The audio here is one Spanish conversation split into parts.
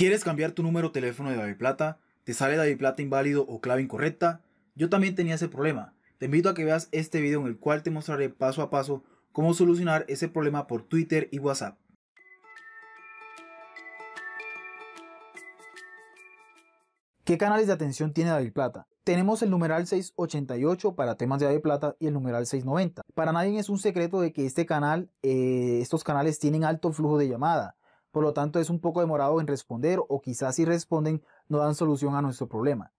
¿Quieres cambiar tu número de teléfono de David Plata? ¿Te sale David Plata inválido o clave incorrecta? Yo también tenía ese problema. Te invito a que veas este video en el cual te mostraré paso a paso cómo solucionar ese problema por Twitter y WhatsApp. ¿Qué canales de atención tiene David Plata? Tenemos el numeral 688 para temas de David Plata y el numeral 690. Para nadie es un secreto de que este canal, eh, estos canales tienen alto flujo de llamada. Por lo tanto, es un poco demorado en responder o quizás si responden no dan solución a nuestro problema.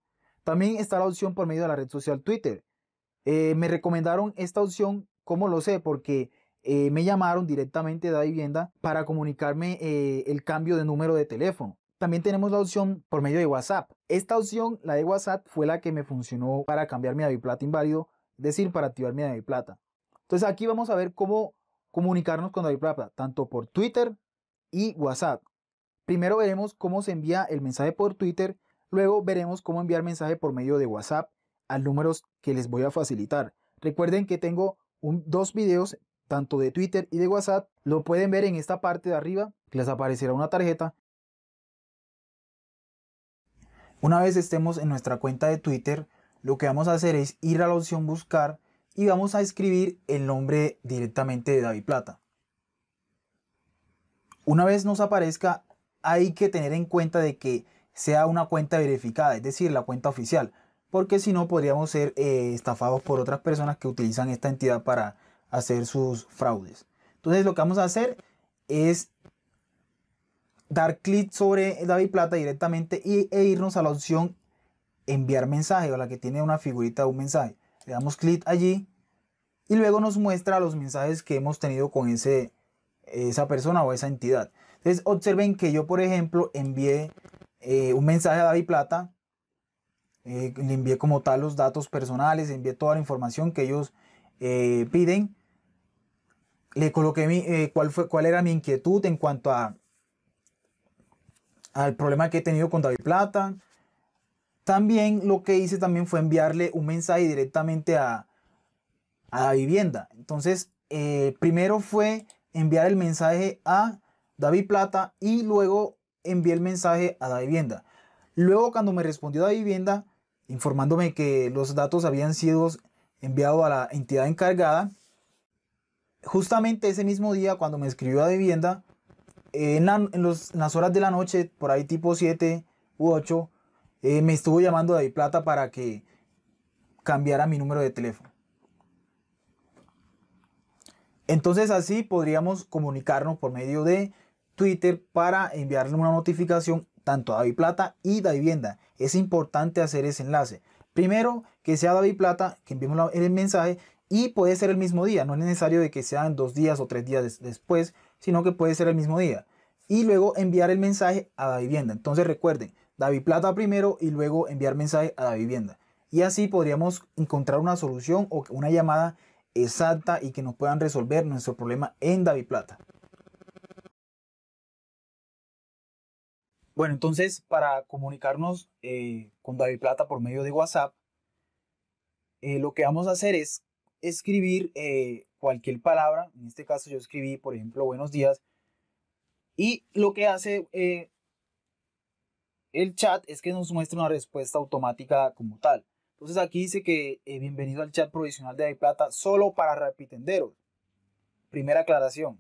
También está la opción por medio de la red social Twitter. Eh, me recomendaron esta opción, ¿cómo lo sé, porque eh, me llamaron directamente de la vivienda para comunicarme eh, el cambio de número de teléfono. También tenemos la opción por medio de WhatsApp. Esta opción, la de WhatsApp, fue la que me funcionó para cambiar mi Aviplata inválido, es decir, para activar mi Aviplata. Entonces aquí vamos a ver cómo comunicarnos con David Plata, tanto por Twitter y WhatsApp. Primero veremos cómo se envía el mensaje por Twitter, luego veremos cómo enviar mensaje por medio de WhatsApp a números que les voy a facilitar. Recuerden que tengo dos videos, tanto de Twitter y de WhatsApp, lo pueden ver en esta parte de arriba, que les aparecerá una tarjeta. Una vez estemos en nuestra cuenta de Twitter, lo que vamos a hacer es ir a la opción buscar y vamos a escribir el nombre directamente de David Plata una vez nos aparezca, hay que tener en cuenta de que sea una cuenta verificada, es decir, la cuenta oficial, porque si no podríamos ser eh, estafados por otras personas que utilizan esta entidad para hacer sus fraudes. Entonces lo que vamos a hacer es dar clic sobre David Plata directamente y, e irnos a la opción enviar mensaje o la que tiene una figurita de un mensaje. Le damos clic allí y luego nos muestra los mensajes que hemos tenido con ese esa persona o esa entidad. Entonces observen que yo, por ejemplo, envié eh, un mensaje a David Plata, eh, le envié como tal los datos personales, envié toda la información que ellos eh, piden, le coloqué mi, cuál, fue, cuál era mi inquietud en cuanto a, al problema que he tenido con David Plata. También lo que hice también fue enviarle un mensaje directamente a, a la vivienda. Entonces, primero fue enviar el mensaje a David Plata y luego envié el mensaje a la vivienda. Luego cuando me respondió la vivienda, informándome que los datos habían sido enviados a la entidad encargada, justamente ese mismo día cuando me escribió a vivienda, en, las horas de la noche, por ahí tipo 7 u 8, eh, me estuvo llamando David Plata para que cambiara mi número de teléfono. Entonces así podríamos comunicarnos por medio de Twitter para enviarle una notificación tanto a David Plata y Davivienda. Es importante hacer ese enlace. Primero, que sea David Plata, que enviemos el mensaje y puede ser el mismo día. No es necesario de que sean dos días o tres días después, sino que puede ser el mismo día. Y luego enviar el mensaje a vivienda. Entonces recuerden, David Plata primero y luego enviar mensaje a vivienda. Y así podríamos encontrar una solución o una llamada exacta y que nos puedan resolver nuestro problema en David Plata. Bueno, entonces para comunicarnos eh, con David Plata por medio de WhatsApp, eh, lo que vamos a hacer es escribir eh, cualquier palabra. En este caso yo escribí, por ejemplo, buenos días. Y lo que hace el chat es que nos muestra una respuesta automática como tal. Entonces aquí dice que eh, bienvenido al chat provisional de Plata solo para repitenderos. Primera aclaración.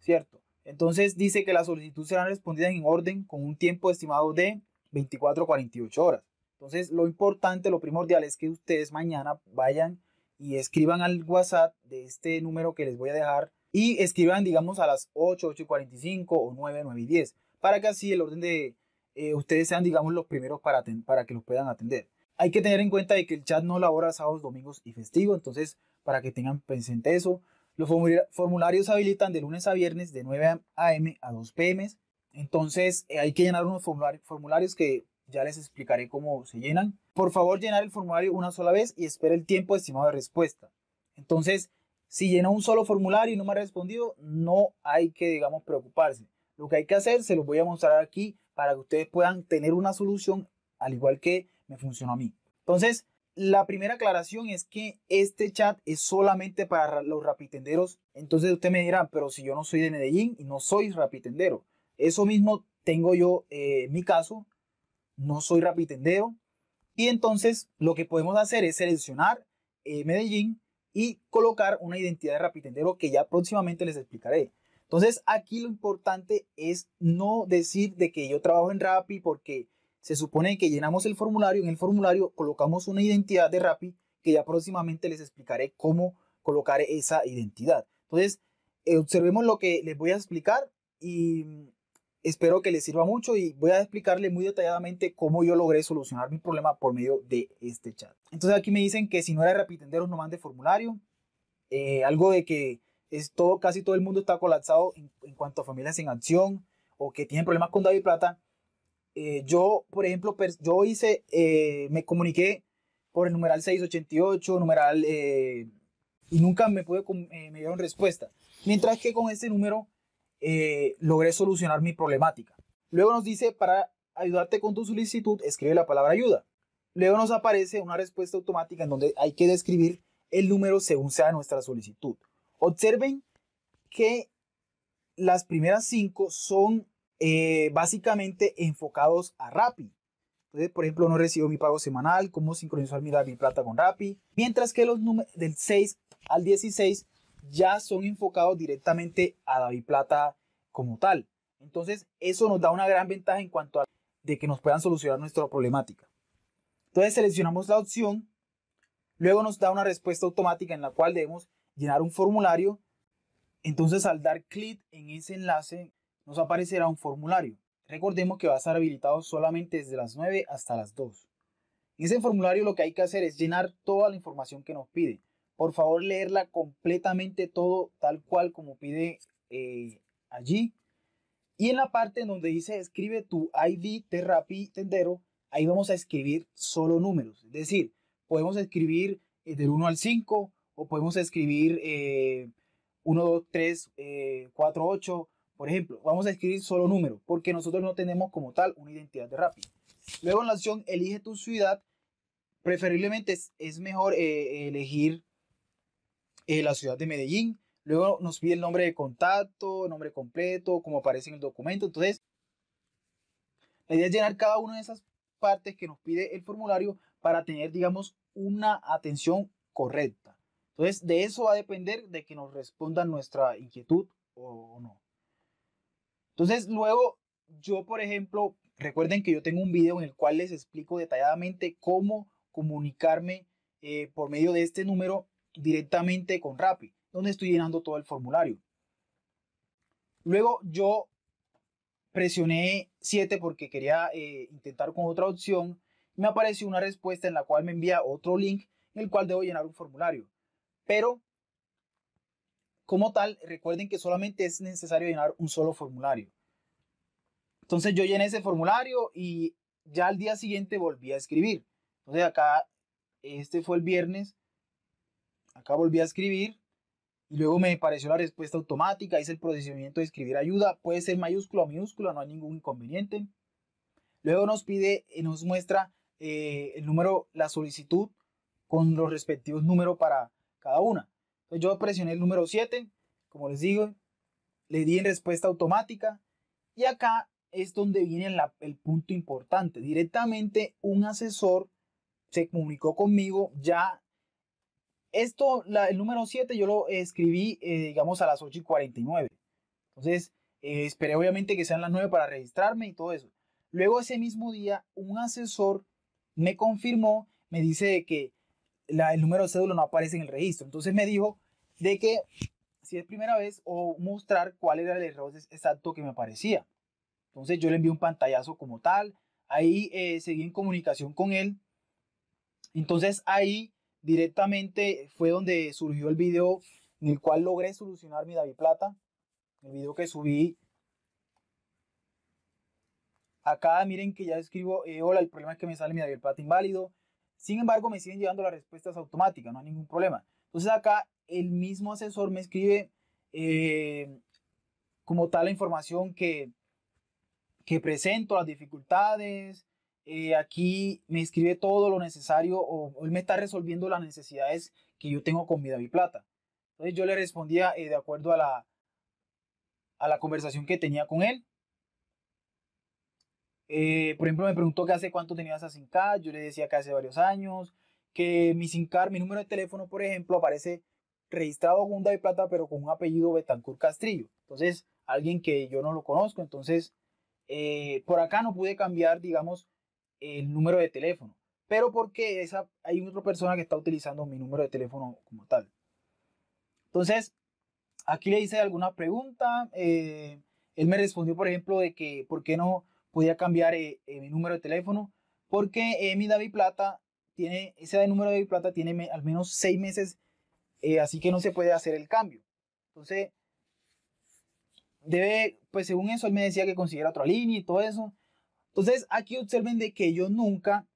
¿Cierto? Entonces dice que las solicitudes serán respondidas en orden con un tiempo estimado de 24 a 48 horas. Entonces lo importante, lo primordial es que ustedes mañana vayan y escriban al WhatsApp de este número que les voy a dejar y escriban digamos a las 8, 8 y 45 o 9, 9 y 10 para que así el orden de eh, ustedes sean digamos los primeros para, para que los puedan atender hay que tener en cuenta de que el chat no labora sábados, domingos y festivos, entonces para que tengan presente eso. Los formularios se habilitan de lunes a viernes de 9 a.m. a 2 p.m. Entonces eh, hay que llenar unos formularios que ya les explicaré cómo se llenan. Por favor, llenar el formulario una sola vez y espera el tiempo estimado de respuesta. Entonces, si llena un solo formulario y no me ha respondido, no hay que, digamos, preocuparse. Lo que hay que hacer se los voy a mostrar aquí para que ustedes puedan tener una solución, al igual que me funcionó a mí. Entonces, la primera aclaración es que este chat es solamente para los rapitenderos. Entonces usted me dirá, pero si yo no soy de Medellín y no soy rapitendero. Eso mismo tengo yo eh, en mi caso. No soy rapitendero. Y entonces lo que podemos hacer es seleccionar eh, Medellín y colocar una identidad de rapitendero que ya próximamente les explicaré. Entonces aquí lo importante es no decir de que yo trabajo en Rappi porque se supone que llenamos el formulario, en el formulario colocamos una identidad de Rappi que ya próximamente les explicaré cómo colocar esa identidad. Entonces, eh, observemos lo que les voy a explicar y mm, espero que les sirva mucho y voy a explicarle muy detalladamente cómo yo logré solucionar mi problema por medio de este chat. Entonces aquí me dicen que si no era Tenderos, no mande formulario, eh, algo de que es todo, casi todo el mundo está colapsado en, cuanto a familias en acción o que tienen problemas con David Plata. Eh, yo, por ejemplo, yo hice, eh, me comuniqué por el numeral 688, numeral, eh, y nunca me, pude, me dieron respuesta. Mientras que con este número logré solucionar mi problemática. Luego nos dice, para ayudarte con tu solicitud, escribe la palabra ayuda. Luego nos aparece una respuesta automática en donde hay que describir el número según sea nuestra solicitud. Observen que las primeras cinco son eh, básicamente enfocados a Rappi. Entonces, por ejemplo, no recibo mi pago semanal, cómo sincronizar mi, David plata con Rappi. Mientras que los números del 6 al 16 ya son enfocados directamente a David Plata como tal. Entonces, eso nos da una gran ventaja en cuanto a de que nos puedan solucionar nuestra problemática. Entonces, seleccionamos la opción, luego nos da una respuesta automática en la cual debemos llenar un formulario. Entonces, al dar clic en ese enlace nos aparecerá un formulario. Recordemos que va a estar habilitado solamente desde las 9 hasta las 2. En ese formulario lo que hay que hacer es llenar toda la información que nos pide. Por favor, leerla completamente todo tal cual como pide eh, allí. Y en la parte donde dice escribe tu ID Terrapi Tendero, ahí vamos a escribir solo números. Es decir, podemos escribir eh, del 1 al 5 o podemos escribir 1, 2, 3, 4, 8 por ejemplo, vamos a escribir solo número, porque nosotros no tenemos como tal una identidad de rápido. Luego en la opción elige tu ciudad, preferiblemente es, mejor eh, elegir eh, la ciudad de Medellín. Luego nos pide el nombre de contacto, nombre completo, como aparece en el documento. Entonces, la idea es llenar cada una de esas partes que nos pide el formulario para tener, digamos, una atención correcta. Entonces, de eso va a depender de que nos respondan nuestra inquietud o no. Entonces, luego, yo, por ejemplo, recuerden que yo tengo un video en el cual les explico detalladamente cómo comunicarme eh, por medio de este número directamente con Rappi, donde estoy llenando todo el formulario. Luego yo presioné 7 porque quería eh, intentar con otra opción. Me apareció una respuesta en la cual me envía otro link en el cual debo llenar un formulario. Pero como tal, recuerden que solamente es necesario llenar un solo formulario. Entonces yo llené ese formulario y ya al día siguiente volví a escribir. Entonces acá, este fue el viernes, acá volví a escribir y luego me pareció la respuesta automática, hice el procedimiento de escribir ayuda, puede ser mayúscula o minúscula, no hay ningún inconveniente. Luego nos pide, eh, nos muestra eh, el número, la solicitud con los respectivos números para cada una yo presioné el número 7, como les digo, le di en respuesta automática y acá es donde viene el punto importante. Directamente un asesor se comunicó conmigo ya. Esto, el número 7, yo lo escribí, eh, digamos, a las 8 y 49. Entonces, eh, esperé obviamente que sean las 9 para registrarme y todo eso. Luego, ese mismo día, un asesor me confirmó, me dice que el número de cédula no aparece en el registro. Entonces me dijo de que si es primera vez o mostrar cuál era el error exacto que me aparecía. Entonces yo le envié un pantallazo como tal. Ahí eh, seguí en comunicación con él. Entonces ahí directamente fue donde surgió el video en el cual logré solucionar mi David Plata. El video que subí. Acá miren que ya escribo, eh, hola, el problema es que me sale mi David Plata inválido. Sin embargo, me siguen llevando las respuestas automáticas, no hay ningún problema. Entonces acá el mismo asesor me escribe eh, como tal la información que, que presento, las dificultades. Eh, aquí me escribe todo lo necesario o, él me está resolviendo las necesidades que yo tengo con mi y Plata. Entonces yo le respondía eh, de acuerdo a la, a la conversación que tenía con él. Eh, por ejemplo, me preguntó que hace cuánto tenía esa SIM card, yo le decía que hace varios años, que mi SIM card, mi número de teléfono, por ejemplo, aparece registrado con un Plata, pero con un apellido Betancourt Castrillo. Entonces, alguien que yo no lo conozco, entonces, eh, por acá no pude cambiar, digamos, el número de teléfono, pero porque esa, hay otra persona que está utilizando mi número de teléfono como tal. Entonces, aquí le hice alguna pregunta, eh, él me respondió, por ejemplo, de que, ¿por qué no? podía cambiar eh, eh, mi número de teléfono, porque eh, mi David Plata tiene, ese número de David Plata tiene al menos seis meses, así que no se puede hacer el cambio. Entonces, debe, pues según eso, él me decía que considera otra línea y todo eso. Entonces, aquí observen de que yo nunca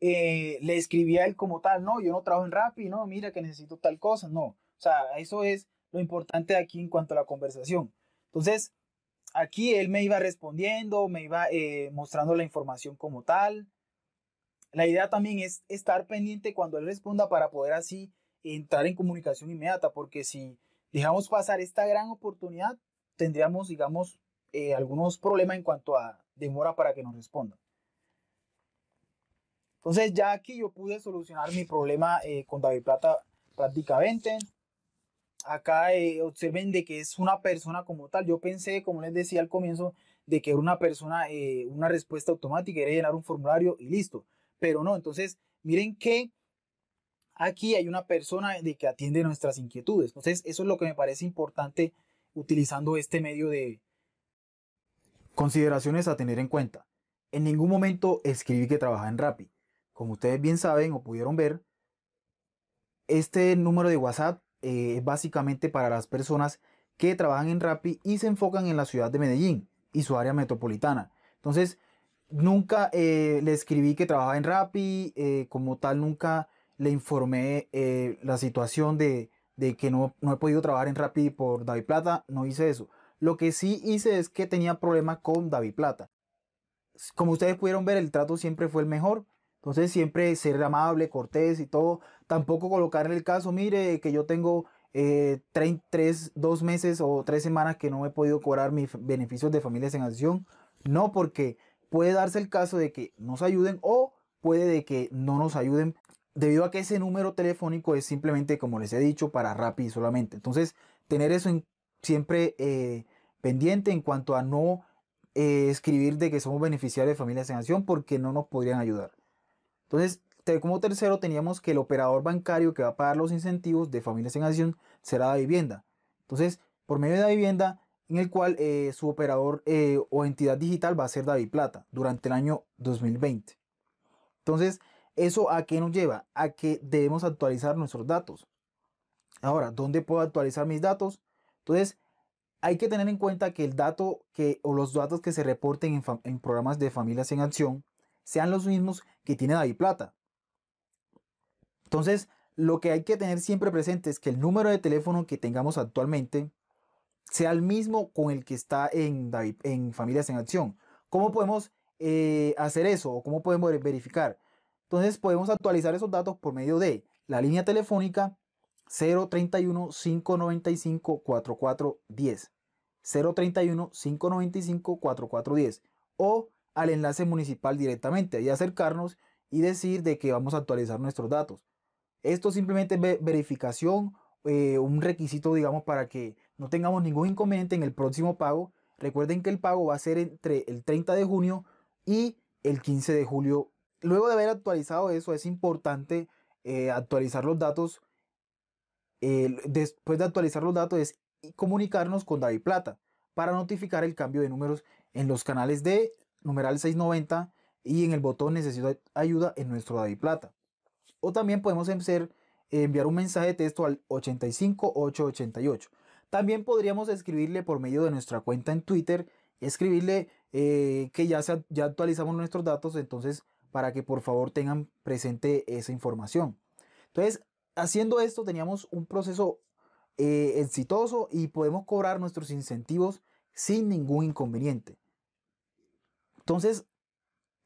le escribí a él como tal, no, yo no trabajo en Rappi, no, mira que necesito tal cosa, no. O sea, eso es lo importante aquí en cuanto a la conversación. Entonces, aquí él me iba respondiendo, me iba eh, mostrando la información como tal. La idea también es estar pendiente cuando él responda para poder así entrar en comunicación inmediata, porque si dejamos pasar esta gran oportunidad, tendríamos, digamos, eh, algunos problemas en cuanto a demora para que nos responda. Entonces ya aquí yo pude solucionar mi problema eh, con David Plata prácticamente acá eh, observen de que es una persona como tal. Yo pensé, como les decía al comienzo, de que era una persona, eh, una respuesta automática, era llenar un formulario y listo. Pero no, entonces miren que aquí hay una persona de que atiende nuestras inquietudes. Entonces eso es lo que me parece importante utilizando este medio de consideraciones a tener en cuenta. En ningún momento escribí que trabajaba en Rappi. Como ustedes bien saben o pudieron ver, este número de WhatsApp eh, básicamente para las personas que trabajan en Rappi y se enfocan en la ciudad de Medellín y su área metropolitana. Entonces, nunca eh, le escribí que trabajaba en Rappi, eh, como tal nunca le informé la situación de, que no, no, he podido trabajar en Rappi por David Plata, no hice eso. Lo que sí hice es que tenía problemas con David Plata. Como ustedes pudieron ver, el trato siempre fue el mejor. Entonces siempre ser amable, cortés y todo. Tampoco colocar en el caso, mire, que yo tengo eh, tres, dos meses o tres semanas que no he podido cobrar mis beneficios de familias en acción. No, porque puede darse el caso de que nos ayuden o puede de que no nos ayuden debido a que ese número telefónico es simplemente, como les he dicho, para Rappi solamente. Entonces, tener eso siempre eh, pendiente en cuanto a no eh, escribir de que somos beneficiarios de familias en acción porque no nos podrían ayudar. Entonces, como tercero teníamos que el operador bancario que va a pagar los incentivos de familias en acción será la vivienda. Entonces, por medio de la vivienda, en el cual eh, su operador eh, o entidad digital va a ser David Plata durante el año 2020. Entonces, ¿eso a qué nos lleva? A que debemos actualizar nuestros datos. Ahora, ¿dónde puedo actualizar mis datos? Entonces, hay que tener en cuenta que el dato que, o los datos que se reporten en programas de familias en acción sean los mismos que tiene David Plata. Entonces, lo que hay que tener siempre presente es que el número de teléfono que tengamos actualmente sea el mismo con el que está en, Familias en Acción. ¿Cómo podemos eh, hacer eso o cómo podemos verificar? Entonces podemos actualizar esos datos por medio de la línea telefónica 031 595 4410. 031 595 4410 o al enlace municipal directamente y acercarnos y decir de que vamos a actualizar nuestros datos. Esto simplemente es verificación, eh, un requisito, digamos, para que no tengamos ningún inconveniente en el próximo pago. Recuerden que el pago va a ser entre el 30 de junio y el 15 de julio. Luego de haber actualizado eso, es importante eh, actualizar los datos. después de actualizar los datos, es comunicarnos con David Plata para notificar el cambio de números en los canales de numeral 690 y en el botón necesito ayuda en nuestro David Plata. O también podemos hacer, em, enviar un mensaje de texto al 85888. También podríamos escribirle por medio de nuestra cuenta en Twitter, escribirle eh, que ya, se, ya actualizamos nuestros datos, entonces para que por favor tengan presente esa información. Entonces, haciendo esto teníamos un proceso eh, exitoso y podemos cobrar nuestros incentivos sin ningún inconveniente. Entonces,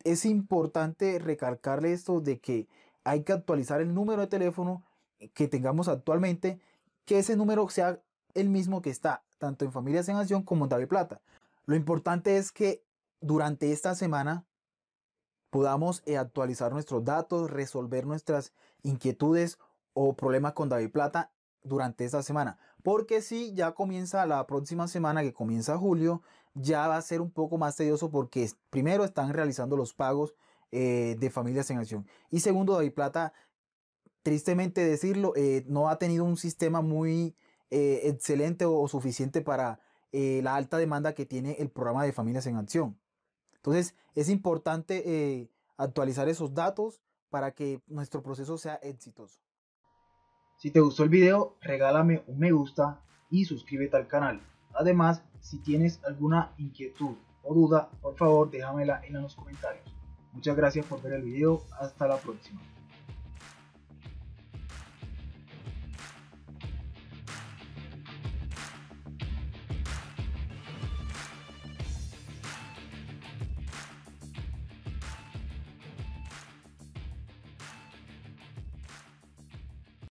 es importante recalcarle esto de que hay que actualizar el número de teléfono que tengamos actualmente, que ese número sea el mismo que está tanto en Familias en Acción como en David Plata. Lo importante es que durante esta semana podamos eh, actualizar nuestros datos, resolver nuestras inquietudes o problemas con David Plata durante esta semana. Porque si ya comienza la próxima semana, que comienza julio, ya va a ser un poco más tedioso porque primero están realizando los pagos eh, de familias en acción. Y segundo, David Plata, tristemente decirlo, eh, no ha tenido un sistema muy eh, excelente o, o, suficiente para la alta demanda que tiene el programa de familias en acción. Entonces, es importante actualizar esos datos para que nuestro proceso sea exitoso. Si te gustó el video, regálame un me gusta y suscríbete al canal. Además, si tienes alguna inquietud o duda, por favor déjamela en los comentarios. Muchas gracias por ver el video, hasta la próxima.